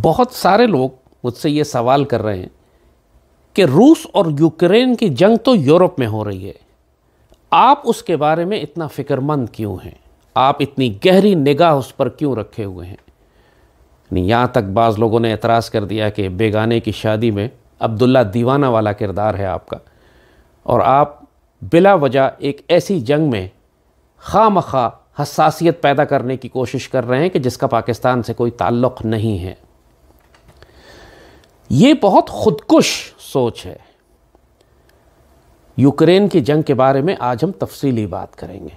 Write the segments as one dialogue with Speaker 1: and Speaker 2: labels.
Speaker 1: बहुत सारे लोग मुझसे ये सवाल कर रहे हैं कि रूस और यूक्रेन की जंग तो यूरोप में हो रही है आप उसके बारे में इतना फ़िक्रमंद क्यों हैं आप इतनी गहरी निगाह उस पर क्यों रखे हुए हैं यहाँ तक बाज़ लोगों ने एतराज़ कर दिया कि बेगाने की शादी में अब्दुल्ला दीवाना वाला किरदार है आपका और आप बिला वजह एक ऐसी जंग में ख़ा मखा हसासियत पैदा करने की कोशिश कर रहे हैं कि जिसका पाकिस्तान से कोई ताल्लुक़ नहीं है ये बहुत खुदकुश सोच है यूक्रेन की जंग के बारे में आज हम तफसीली बात करेंगे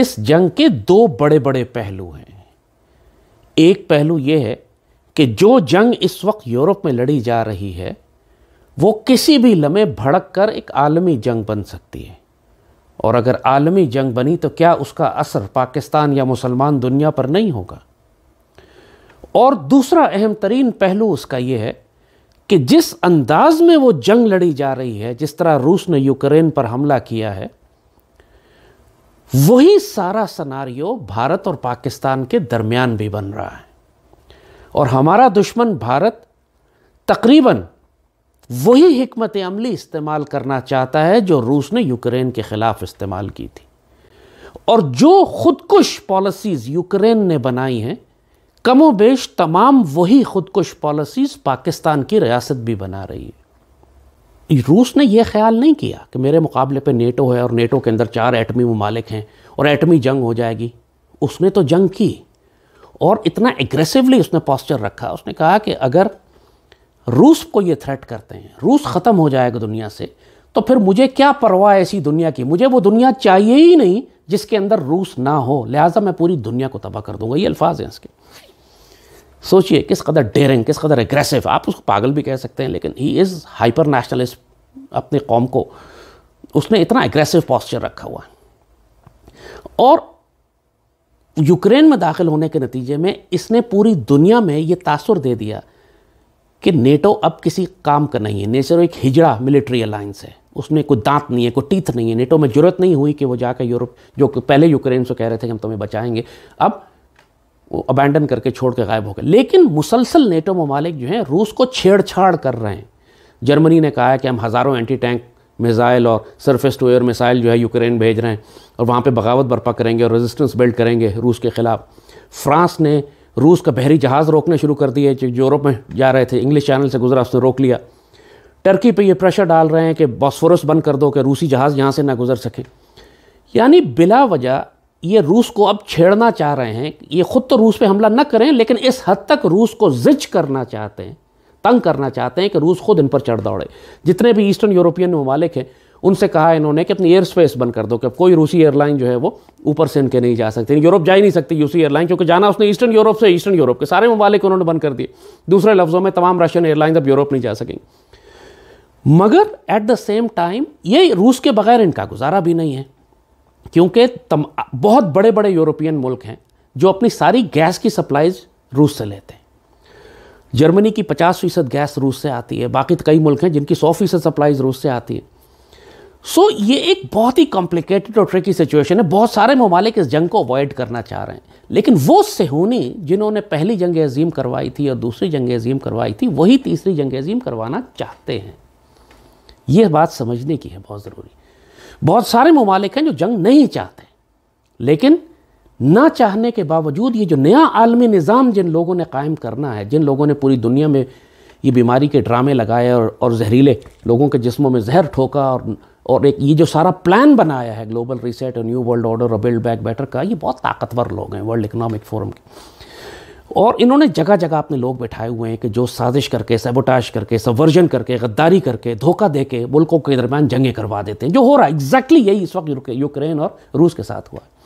Speaker 1: इस जंग के दो बड़े बड़े पहलू हैं एक पहलू यह है कि जो जंग इस वक्त यूरोप में लड़ी जा रही है वो किसी भी लम्हे भड़क कर एक आलमी जंग बन सकती है और अगर आलमी जंग बनी तो क्या उसका असर पाकिस्तान या मुसलमान दुनिया पर नहीं होगा और दूसरा अहम तरीन पहलू उसका यह है कि जिस अंदाज में वो जंग लड़ी जा रही है जिस तरह रूस ने यूक्रेन पर हमला किया है वही सारा सनारियो भारत और पाकिस्तान के दरमियान भी बन रहा है और हमारा दुश्मन भारत तकरीबन वही हमत अमली इस्तेमाल करना चाहता है जो रूस ने यूक्रेन के ख़िलाफ़ इस्तेमाल की थी और जो खुदकुश पॉलिसीज़ यूक्रेन ने बनाई हैं कमो बेश तमाम वही खुदकुश पॉलिसीज़ पाकिस्तान की रियासत भी बना रही है रूस ने यह ख्याल नहीं किया कि मेरे मुकाबले पे नेटो है और नेटो के अंदर चार एटमी ममालिक हैं और एटमी जंग हो जाएगी उसने तो जंग की और इतना एग्रेसिवली उसने पॉस्चर रखा उसने कहा कि अगर रूस को ये थ्रेट करते हैं रूस ख़त्म हो जाएगा दुनिया से तो फिर मुझे क्या परवाह है ऐसी दुनिया की मुझे वो दुनिया चाहिए ही नहीं जिसके अंदर रूस ना हो लिहाजा मैं पूरी दुनिया को तबाह कर दूंगा ये अल्फाज हैं इसके सोचिए किस कदर डेरिंग किस कदर एग्रेसिव आप उसको पागल भी कह सकते हैं लेकिन ही इज़ हाइपर नेशनलिस्ट अपने कौम को उसने इतना एग्रेसिव पॉस्चर रखा हुआ है और यूक्रेन में दाखिल होने के नतीजे में इसने पूरी दुनिया में ये तासर दे दिया कि नेटो अब किसी काम का नहीं है नेचर एक हिजड़ा मिलिट्री अलायंस है उसमें कोई दांत नहीं है कोई टीथ नहीं है नेटो में ज़रूरत नहीं हुई कि वो जाकर यूरोप जो पहले यूक्रेन से कह रहे थे कि हम तुम्हें बचाएंगे अब वो अबैंडन करके छोड़ के गायब हो गए लेकिन मुसलसल नेटो ममालिक जो हैं रूस को छेड़छाड़ कर रहे हैं जर्मनी ने कहा है कि हम हज़ारों एंटी टैंक मिज़ाइल और सरफेस टू एयर मिसाइल जो है यूक्रेन भेज रहे हैं और वहाँ पे बगावत बर्पा करेंगे और रेजिस्टेंस बिल्ड करेंगे रूस के ख़िलाफ़ फ्रांस ने रूस का बहरी जहाज़ रोकने शुरू कर दिए जो यूरोप में जा रहे थे इंग्लिश चैनल से गुजरा उसने रोक लिया टर्की पे ये प्रेशर डाल रहे हैं कि बॉस्फोरस बंद कर दो कि रूसी जहाज़ यहाँ से ना गुज़र सके यानी बिला वजह ये रूस को अब छेड़ना चाह रहे हैं ये ख़ुद तो रूस पे हमला न करें लेकिन इस हद तक रूस को जिज करना चाहते हैं तंग करना चाहते हैं कि रूस खुद इन पर चढ़ दौड़े जितने भी ईस्टर्न यूरोपियन ममालिक हैं उनसे कहा इन्होंने कि अपनी एयर स्पेस बंद कर दो कि कोई रूसी एयरलाइन जो है वो ऊपर से इनके नहीं जा सकती यूरोप जा ही नहीं सकती रूसी एयरलाइन क्योंकि जाना उसने ईस्टर्न यूरोप से ईस्टर्न यूरोप के सारे ममालिक उन्होंने बंद कर दिए दूसरे लफ्ज़ों में तमाम रशियन एयरलाइन अब यूरोप नहीं जा सकेंगे मगर एट द सेम टाइम ये रूस के बगैर इनका गुजारा भी नहीं है क्योंकि बहुत बड़े बड़े यूरोपियन मुल्क हैं जो अपनी सारी गैस की सप्लाईज रूस से लेते हैं जर्मनी की 50 फीसद गैस रूस से आती है बाकी तो कई मुल्क हैं जिनकी 100 फीसद सप्लाईज रूस से आती है सो so, ये एक बहुत ही कॉम्प्लिकेटेड और ट्रिकी सिचुएशन है बहुत सारे ममालिक इस जंग को अवॉइड करना चाह रहे हैं लेकिन वो सेहूनी जिन्होंने पहली जंग अजीम करवाई थी और दूसरी जंग अजीम करवाई थी वही तीसरी जंग अजीम करवाना चाहते हैं ये बात समझने की है बहुत ज़रूरी बहुत सारे ममालिक हैं जो जंग नहीं चाहते लेकिन ना चाहने के बावजूद ये जो नया आलमी निज़ाम जिन लोगों ने कायम करना है जिन लोगों ने पूरी दुनिया में ये बीमारी के ड्रामे लगाए और और जहरीले लोगों के जिस्मों में जहर ठोका और और एक ये जो सारा प्लान बनाया है ग्लोबल रिसेट और न्यू वर्ल्ड ऑर्डर और बिल्ड बैक बेटर का ये बहुत ताकतवर लोग हैं वर्ल्ड इकनॉमिक फोरम के और इन्होंने जगह जगह अपने लोग बैठाए हुए हैं कि जो साजिश करके सबोटाश करके सबवर्जन करके गद्दारी करके धोखा दे के मुल्कों के दरमियान जंगें करवा देते हैं जो हो रहा है एग्जैक्टली यही इस वक्त यूक्रेन और रूस के साथ हुआ है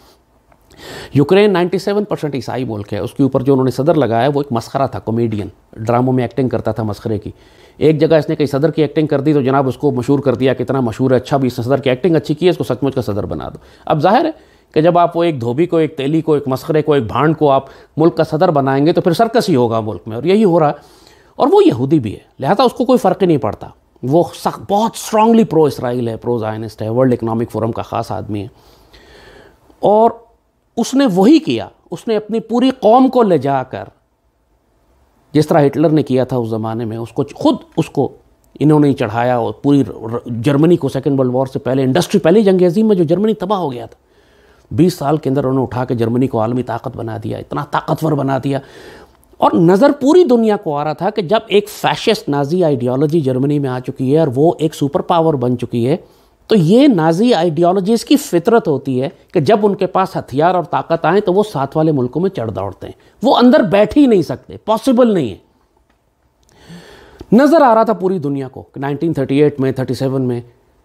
Speaker 1: यूक्रेन 97 परसेंट ईसाई मुल्क है उसके ऊपर जो उन्होंने सदर लगाया वो एक मस्खरा था कॉमेडियन ड्रामों में एक्टिंग करता था मस्खरे की एक जगह इसने कहीं सदर की एक्टिंग कर दी तो जनाब उसको मशहूर कर दिया कितना मशहूर है अच्छा भी इसने सदर की एक्टिंग अच्छी की है इसको सचमुच का सदर बना दो अब जाहिर है कि जब आप वो एक धोबी को एक तेली को एक मस्करे को एक भांड को आप मुल्क का सदर बनाएंगे तो फिर सर्कस ही होगा मुल्क में और यही हो रहा है और वो यहूदी भी है लिहाजा उसको कोई फ़र्क ही नहीं पड़ता वो सख्त बहुत स्ट्रांगली प्रो इसराइल है प्रो जायनिस्ट है वर्ल्ड इकनॉमिक फोरम का ख़ास आदमी है और उसने वही किया उसने अपनी पूरी कौम को ले जाकर जिस तरह हिटलर ने किया था उस ज़माने में उसको खुद उसको इन्होंने ही चढ़ाया और पूरी जर्मनी को सेकेंड वर्ल्ड वॉर से पहले इंडस्ट्री पहली जंग अजीम में जो जर्मनी तबाह हो गया था 20 साल के अंदर उन्होंने उठा के जर्मनी को आलमी ताकत बना दिया इतना ताकतवर बना दिया और नज़र पूरी दुनिया को आ रहा था कि जब एक फैशिस्ट नाजी आइडियोलॉजी जर्मनी में आ चुकी है और वो एक सुपर पावर बन चुकी है तो ये नाजी आइडियोलॉजीज़ की फितरत होती है कि जब उनके पास हथियार और ताकत आए तो वो साथ वाले मुल्कों में चढ़ दौड़ते हैं वो अंदर बैठ ही नहीं सकते पॉसिबल नहीं है नज़र आ रहा था पूरी दुनिया को 1938 में 37 में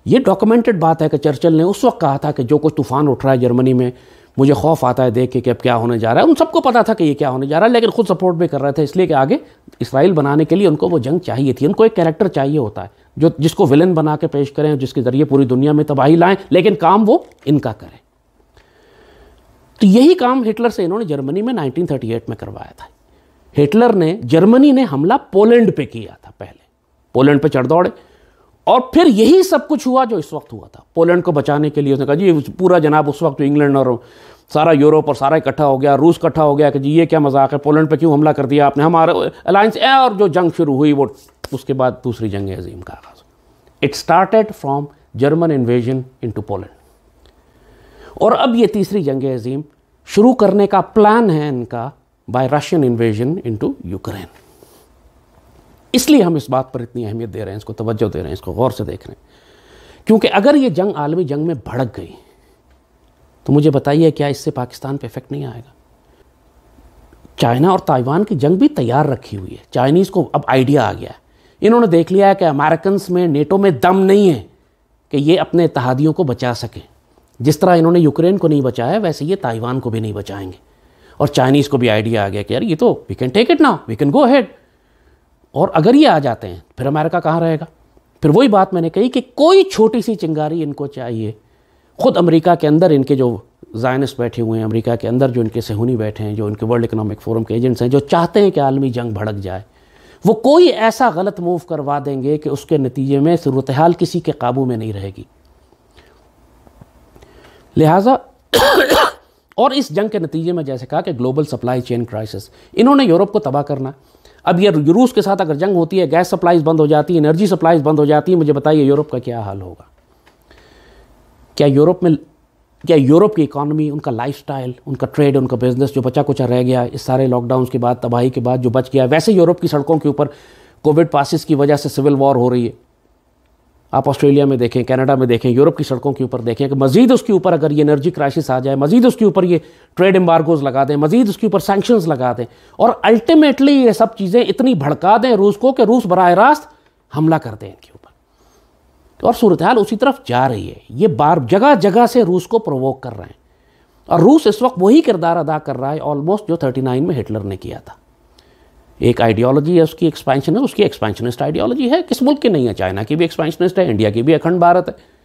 Speaker 1: ये डॉक्यूमेंटेड बात है कि चर्चल ने उस वक्त कहा था कि जो कुछ तूफान उठ रहा है जर्मनी में मुझे खौफ आता है देख के कि अब क्या होने जा रहा है उन सबको पता था कि ये क्या होने जा रहा है लेकिन खुद सपोर्ट भी कर रहे थे इसलिए कि आगे इसराइल बनाने के लिए उनको वो जंग चाहिए थी उनको एक कैरेक्टर चाहिए होता है जो जिसको विलन बना के पेश करें जिसके ज़रिए पूरी दुनिया में तबाही लाएं लेकिन काम वो इनका करें तो यही काम हिटलर से इन्होंने जर्मनी में 1938 में करवाया था हिटलर ने जर्मनी ने हमला पोलैंड पे किया था पहले पोलैंड पे चढ़ दौड़े और फिर यही सब कुछ हुआ जो इस वक्त हुआ था पोलैंड को बचाने के लिए उसने कहा जी पूरा जनाब उस वक्त इंग्लैंड और सारा यूरोप और सारा इकट्ठा हो गया रूस इकट्ठा हो गया कि जी ये क्या मजाक है पोलैंड पे क्यों हमला कर दिया आपने हमारे अलायंस ए और जो जंग शुरू हुई वो उसके बाद दूसरी जंग अजीम का आगाज़ it started from German invasion into Poland और अब ये तीसरी जंग अजीम शुरू करने का प्लान है इनका by Russian invasion into Ukraine इसलिए हम इस बात पर इतनी अहमियत दे रहे हैं इसको तवज्जो दे रहे हैं इसको गौर से देख रहे हैं क्योंकि अगर ये जंग आलमी जंग में भड़क गई तो मुझे बताइए क्या इससे पाकिस्तान पर इफेक्ट नहीं आएगा चाइना और ताइवान की जंग भी तैयार रखी हुई है चाइनीज़ को अब आइडिया आ गया है इन्होंने देख लिया है कि अमेरिकन्स में नेटो में दम नहीं है कि ये अपने इतिहादियों को बचा सकें जिस तरह इन्होंने यूक्रेन को नहीं बचाया वैसे ये ताइवान को भी नहीं बचाएंगे और चाइनीज़ को भी आइडिया आ गया कि यार ये तो we can take it now we can go ahead और अगर ये आ जाते हैं फिर अमेरिका कहाँ रहेगा फिर वही बात मैंने कही कि कोई छोटी सी चिंगारी इनको चाहिए खुद अमेरिका के अंदर इनके जो जायनस बैठे हुए हैं अमेरिका के अंदर जो इनके सहूनी बैठे हैं जो इनके वर्ल्ड इकोनॉमिक फोरम के एजेंट्स हैं जो चाहते हैं कि आलमी जंग भड़क जाए वो कोई ऐसा गलत मूव करवा देंगे कि उसके नतीजे में सूरत हाल किसी के काबू में नहीं रहेगी लिहाजा और इस जंग के नतीजे में जैसे कहा कि ग्लोबल सप्लाई चेन क्राइसिस इन्होंने यूरोप को तबाह करना अब ये रूस के साथ अगर जंग होती है गैस सप्लाईज बंद हो जाती है एनर्जी सप्लाईज बंद हो जाती है मुझे बताइए यूरोप का क्या हाल होगा क्या यूरोप में क्या यूरोप की इकॉनमी उनका लाइफ उनका ट्रेड उनका बिजनेस जो बचा कुचा रह गया इस सारे लॉकडाउन के बाद तबाही के बाद जो बच गया वैसे यूरोप की सड़कों के ऊपर कोविड पासिस की वजह से सिविल वॉर हो रही है आप ऑस्ट्रेलिया में देखें कनाडा में देखें यूरोप की सड़कों के ऊपर देखें कि मजीद उसके ऊपर अगर ये एनर्जी क्राइसिस आ जाए मजीद उसके ऊपर ये ट्रेड एम्बार्गोज लगा दें मजीद उसके ऊपर सैक्शन लगा दें और अल्टीमेटली ये सब चीज़ें इतनी भड़का दें रूस को कि रूस बरह रास्त हमला कर दें इनके ऊपर और सूरत हाल उसी तरफ जा रही है ये बार जगह जगह से रूस को प्रोवोक कर रहे हैं और रूस इस वक्त वही किरदार अदा कर रहा है ऑलमोस्ट जो थर्टी नाइन में हिटलर ने किया था एक आइडियोलॉजी है उसकी एक्सपेंशन है उसकी एक्सपेंशनिस्ट आइडियोलॉजी है किस मुल्क की नहीं है चाइना की भी एक्सपेंशनिस्ट है इंडिया की भी अखंड भारत है